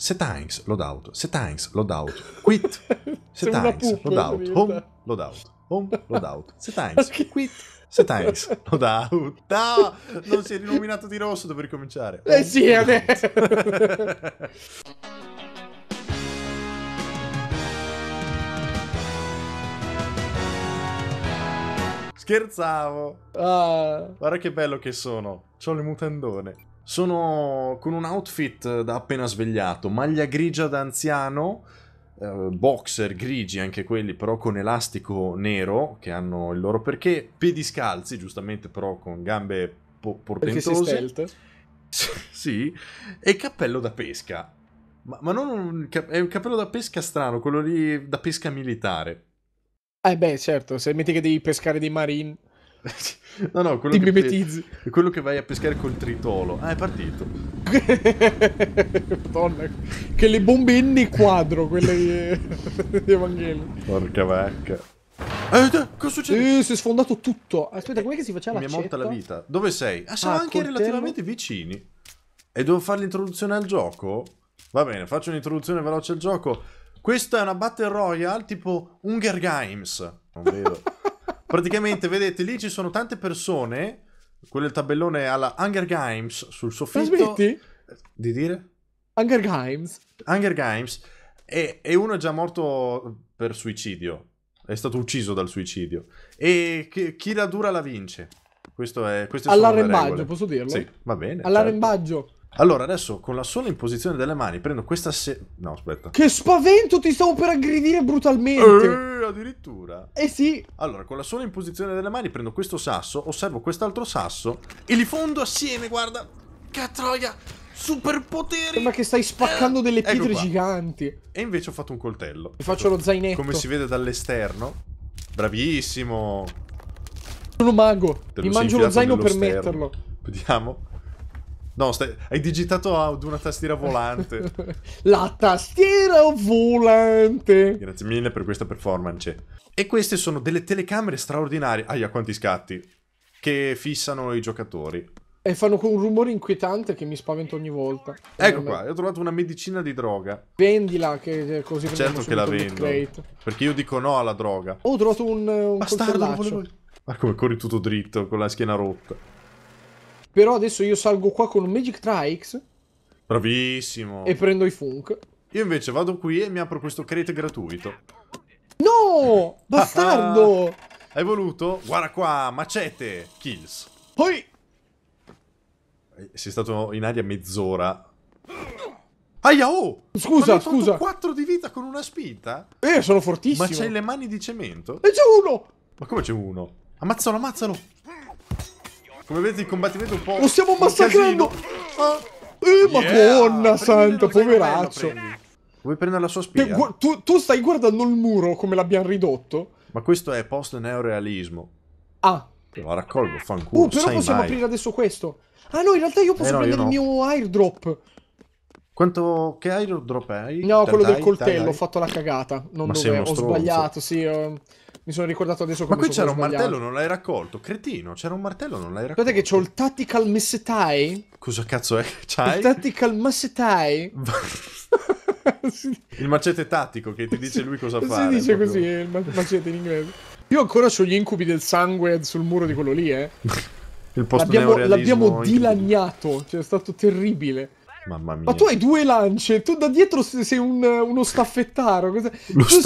Set Heinz, loadout. Set Heinz, loadout. Quit. Set Heinz, loadout. Home, loadout. Home, loadout. Set Heinz, okay. quit. Set Heinz, loadout. No, non si è rinominato di rosso, devo ricominciare. Eh Home, eh sì, adesso. Scherzavo. Ah. Guarda che bello che sono. C'ho le mutandone. Sono con un outfit da appena svegliato, maglia grigia da anziano, eh, boxer grigi anche quelli, però con elastico nero, che hanno il loro perché, piedi scalzi, giustamente però con gambe po- portentose. sì, e cappello da pesca. Ma, ma non un, è un cappello da pesca strano, quello lì da pesca militare. Eh beh, certo, se metti che devi pescare dei marine. No, no, quello Ti che mimetizzi. Pe... Quello che vai a pescare col tritolo. Ah, è partito. Madonna. Che le bombenne quadro, quelle di, di Evangelio. Porca vacca. Eh, cosa succede? Eh, si è sfondato tutto. Aspetta, eh, com'è che si faceva l'accetto? Mi è morta la vita. Dove sei? Ah, siamo ah, anche relativamente vicini. E devo fare l'introduzione al gioco? Va bene, faccio un'introduzione veloce al gioco. Questa è una Battle Royale tipo Hunger Games. Non vedo praticamente vedete lì ci sono tante persone, quello è il tabellone alla Hunger Games sul soffitto. Smetti? Di dire? Hunger Games. Hunger Games. E, e uno è già morto per suicidio. È stato ucciso dal suicidio. E chi, chi la dura la vince. Questo è questo All'arrembaggio, posso dirlo? Sì, va bene. All'arrembaggio. Certo. Allora, adesso con la sola imposizione delle mani prendo questa se... No, aspetta. Che spavento, ti stavo per aggredire brutalmente. Eh, addirittura. Eh sì. Allora, con la sola imposizione delle mani prendo questo sasso, osservo quest'altro sasso e li fondo assieme, guarda. Che troia. Superpoteri. Sembra che stai spaccando eh, delle ecco pietre giganti. E invece ho fatto un coltello. Mi faccio lo zainetto. Come si vede dall'esterno. Bravissimo. Sono mago. Te Mi mangio lo zaino per sterno. metterlo. Vediamo. No, stai... hai digitato ad una tastiera volante. La tastiera volante! Grazie mille per questa performance. E queste sono delle telecamere straordinarie. Aia, quanti scatti! Che fissano i giocatori. E fanno un rumore inquietante che mi spaventa ogni volta. Ecco qua, ho trovato una medicina di droga. Vendila, che così Certo che la vendo. Perché io dico no alla droga. Oh, ho trovato un, un Bastardo, volevo... Ma come corri tutto dritto con la schiena rotta? Però adesso io salgo qua con un Magic Trikes. Bravissimo. E prendo i Funk. Io invece vado qui e mi apro questo crate gratuito. No! Bastardo! Hai voluto? Guarda qua, macete! Kills. Poi! Sei stato in aria mezz'ora. Aia, oh! Scusa, scusa. 4 di vita con una spinta? Eh, sono fortissimo. Ma c'hai le mani di cemento? E c'è uno! Ma come c'è uno? Ammazzalo, ammazzalo! Come vedete il combattimento è un po'... Lo stiamo massacrando! Ah. Eh, yeah. madonna santa, poveraccio! Vuoi prendere la sua spia? tu, tu, stai guardando il muro come l'abbiamo ridotto? Ma questo è post-neorealismo. Ah. Lo raccolgo, fanculo, Oh, però possiamo mai. aprire adesso questo. Ah no, in realtà io posso eh, no, prendere io no. il mio airdrop. Quanto... che airdrop hai? No, quello dai, del coltello, dai, dai. ho fatto la cagata. Non Ma dovevo, ho sbagliato, sì. Ho... Mi sono ricordato adesso come Ma qui c'era un martello, non l'hai raccolto. Cretino, c'era un martello, non l'hai raccolto. Guardate che c'ho il tactical messetai. Cosa cazzo è? C'hai? Il tactical messetai. il macete tattico che ti dice lui cosa si, fare. Si dice proprio. così, il macete in inglese. Io ancora ho gli incubi del sangue sul muro di quello lì, eh. il post L'abbiamo, l'abbiamo dilaniato, cioè è stato terribile. Mamma mia. Ma tu hai due lance, tu da dietro sei un, uno staffettaro. Lo tu staffettaro.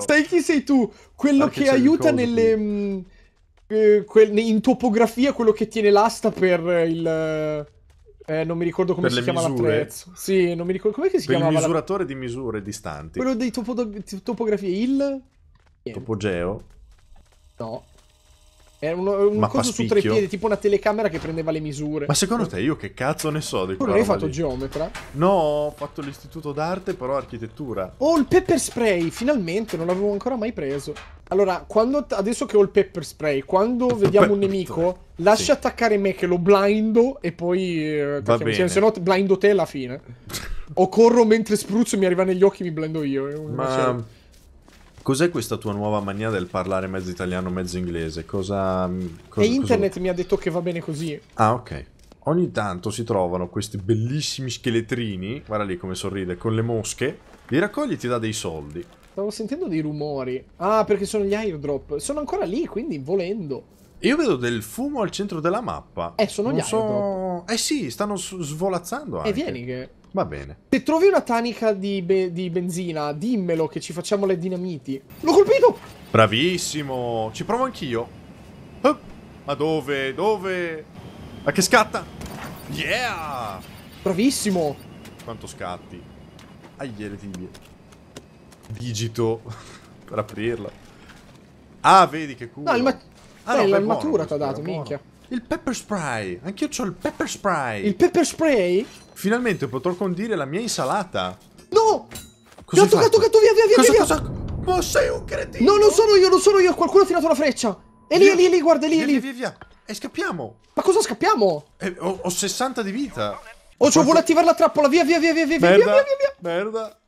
Sai, chi sei... sai chi sei tu? Quello Perché che aiuta nelle... Mh, mm, eh, quel... in topografia, quello che tiene l'asta per eh, il... Eh, eh, non mi ricordo come si chiama misure. l'attrezzo. Sì, non mi ricordo. Com'è che si chiama? Il misuratore la... di misure distanti. Quello dei topo... topografie. Il. Topogeo. No. È un, un coso su tre piedi, tipo una telecamera che prendeva le misure. Ma secondo te io che cazzo ne so di quello? Non hai fatto lì? geometra? No, ho fatto l'istituto d'arte, però architettura. Oh, il pepper spray, finalmente, non l'avevo ancora mai preso. Allora, quando, adesso che ho il pepper spray, quando vediamo un nemico, lascia sì. attaccare me che lo blindo e poi... Eh, cacchiamo, se no blindo te alla fine. o corro mentre spruzzo e mi arriva negli occhi e mi blindo io. Eh, Ma... Cioè... Cos'è questa tua nuova mania del parlare mezzo italiano, mezzo inglese? Cosa, mm, cosa e internet cosa... mi ha detto che va bene così. Ah, ok. Ogni tanto si trovano questi bellissimi scheletrini, guarda lì come sorride, con le mosche. Li raccogli e ti dà dei soldi. Stavo sentendo dei rumori. Ah, perché sono gli airdrop. Sono ancora lì, quindi volendo. Io vedo del fumo al centro della mappa. Eh, sono non gli so... airdrop. Eh sì, stanno svolazzando eh, anche. E vieni che... Va bene. Se trovi una tanica di, be di, benzina, dimmelo che ci facciamo le dinamiti. L'ho colpito! Bravissimo! Ci provo anch'io. Oh, ma dove? Dove? Ma che scatta? Yeah! Bravissimo! Quanto scatti. Aie le tibie. Digito per aprirla. Ah, vedi che culo. No, il ma... ah, no, l'armatura ti ha dato, minchia. Il pepper spray. Anch'io ho il pepper spray. Il pepper spray? Finalmente potrò condire la mia insalata. No! Cosa Gatto, toccato, gatto, via, via, via, cosa, via, cosa... Ma sei un cretino! No, non sono io, non sono io, qualcuno ha tirato la freccia. E lì, è lì, lì, guarda, è lì, è lì. Via, via, via. E scappiamo. Ma cosa scappiamo? Eh, ho, ho, 60 di vita. Oh, cioè, vuole attivare la trappola, via, via, via, via, via, merda, via, via, via. Merda.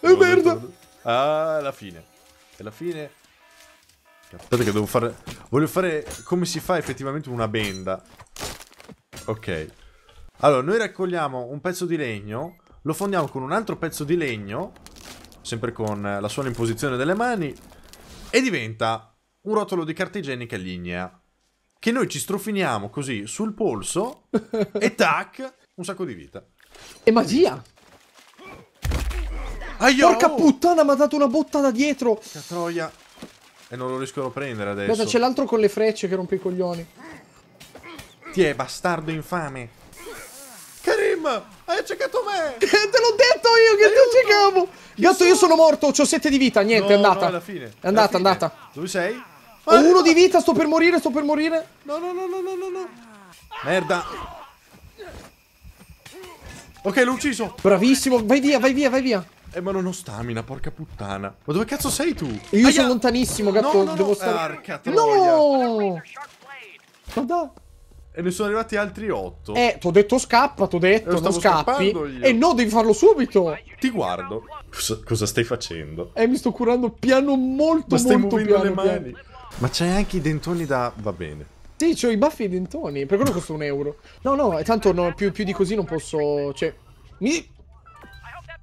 Eh, è eh, merda. Ah, è la fine. È la fine. Aspetta che devo fare... Voglio fare come si fa effettivamente una benda. Ok. Allora, noi raccogliamo un pezzo di legno, lo fondiamo con un altro pezzo di legno, sempre con eh, la sola imposizione delle mani, e diventa un rotolo di carta igienica lignea. Che noi ci strofiniamo così sul polso e tac, un sacco di vita. E magia! Aia, Porca oh! puttana, mi ha dato una botta da dietro! Che troia! E non lo riescono a prendere adesso. Guarda, c'è l'altro con le frecce che rompe i coglioni. Ti è bastardo infame! Tim! Hai accecato me! Te l'ho detto io che Aiuto. ti cercavo! Gatto, io sono morto, ho 7 di vita, niente, no, è andata. No, alla fine. È andata, è andata. Dove sei? Ma ho uno no. di vita, sto per morire, sto per morire. No, no, no, no, no, no, no. Merda. Ok, l'ho ucciso. Bravissimo, vai via, vai via, vai via. Eh, ma non ho stamina, porca puttana. Ma dove cazzo sei tu? Io Aia. sono lontanissimo, gatto, no, no, devo stare... Porca troia. No! Ma dai. E ne sono arrivati altri 8. Eh, ti ho detto scappa, ti ho detto eh, non scappi. E no, devi farlo subito. Ti guardo. Cosa, cosa, stai facendo? Eh, mi sto curando piano molto, molto Ma stai molto muovendo le mani. Piano. Ma c'hai anche i dentoni da... va bene. Sì, c'ho i baffi e i dentoni. Per quello costa un euro. No, no, tanto no, più, più di così non posso... Cioè... Mi...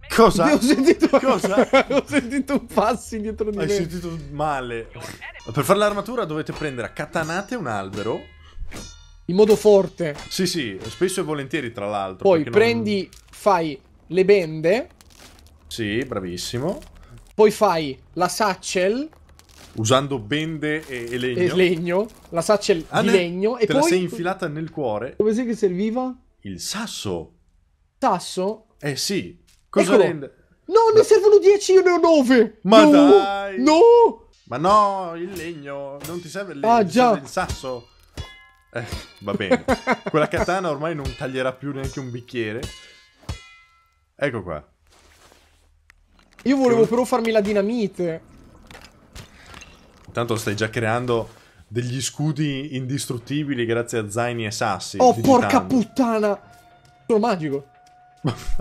Cosa? ho sentito... Cosa? ho sentito un passi dietro di Hai me. Hai sentito male. Per fare l'armatura dovete prendere a catanate un albero in modo forte. Sì, sì, spesso e volentieri, tra l'altro. Poi prendi, non... fai le bende. Sì, bravissimo. Poi fai la satchel. Usando bende e, e legno. E legno. La satchel ah, di ne... legno. Te e te poi... la sei infilata nel cuore. Come sai che serviva? Il sasso. Sasso? Eh sì. Cosa rende? No, ne servono 10, io ne ho 9. Ma no, dai. No. Ma no, il legno. Non ti serve il legno. Ah, già. il sasso. Eh, va bene. Quella katana ormai non taglierà più neanche un bicchiere. Ecco qua. Io volevo però farmi la dinamite. Intanto stai già creando degli scudi indistruttibili grazie a zaini e sassi. Oh, digitando. porca puttana! Sono magico.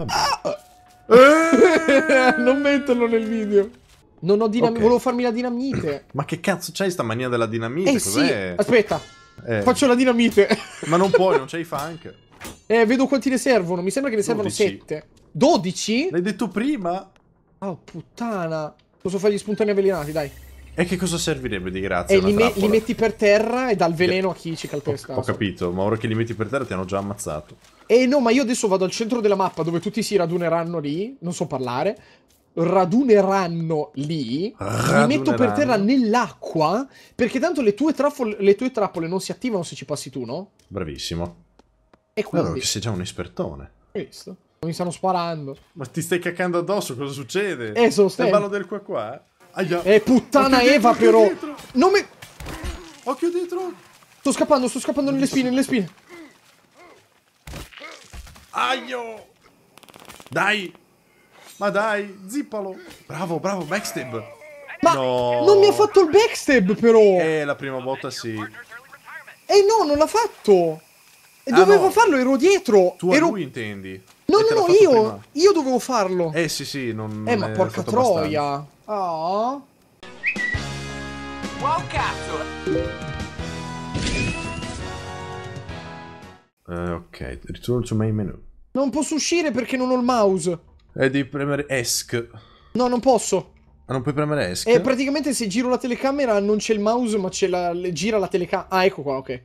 ah! non metterlo nel video. Non ho dinamite. Okay. Volevo farmi la dinamite. Ma che cazzo c'hai sta mania della dinamite? Eh Cos'è? Sì. Aspetta. Eh. Faccio la dinamite. Ma non puoi, non c'hai funk. Eh, vedo quanti ne servono. Mi sembra che ne servono 7. 12? L'hai detto prima? Oh, puttana. Posso fare gli spuntoni avvelenati, dai. E che cosa servirebbe di grazia? E li, me li, metti per terra e dal il veleno a chi ci calpesta. Ho, ho, capito, ma ora che li metti per terra ti hanno già ammazzato. Eh no, ma io adesso vado al centro della mappa dove tutti si raduneranno lì, non so parlare, raduneranno lì, raduneranno. li metto per terra nell'acqua, perché tanto le tue, trafo- le tue trappole non si attivano se ci passi tu, no? Bravissimo. E quindi... Allora che sei già un espertone. Questo. Mi stanno sparando. Ma ti stai caccando addosso, cosa succede? Eh, sono stai. È ballo del qua qua. Aia. Eh, puttana occhio Eva, dentro, però. Dentro. Non mi... Occhio dietro. Sto scappando, sto scappando nelle spine, nelle spine. Aio. Dai. Ma dai, zippalo. Bravo, bravo, backstab. Ma no. non mi ha fatto il backstab però. Eh, la prima volta sì. Eh no, non l'ha fatto. E ah, dovevo no. farlo, ero dietro. Tu ero... lui intendi? No, no, no, io, io dovevo farlo. Eh sì, sì, non... Eh, ma porca troia. Ah. Wow, cazzo. Uh, ok, ritorno su main menu. Non posso uscire perché non ho il mouse. E eh, devi premere ESC. No, non posso. Ah, non puoi premere ESC? E eh, praticamente se giro la telecamera non c'è il mouse, ma c'è la... gira la telecamera. Ah, ecco qua, ok.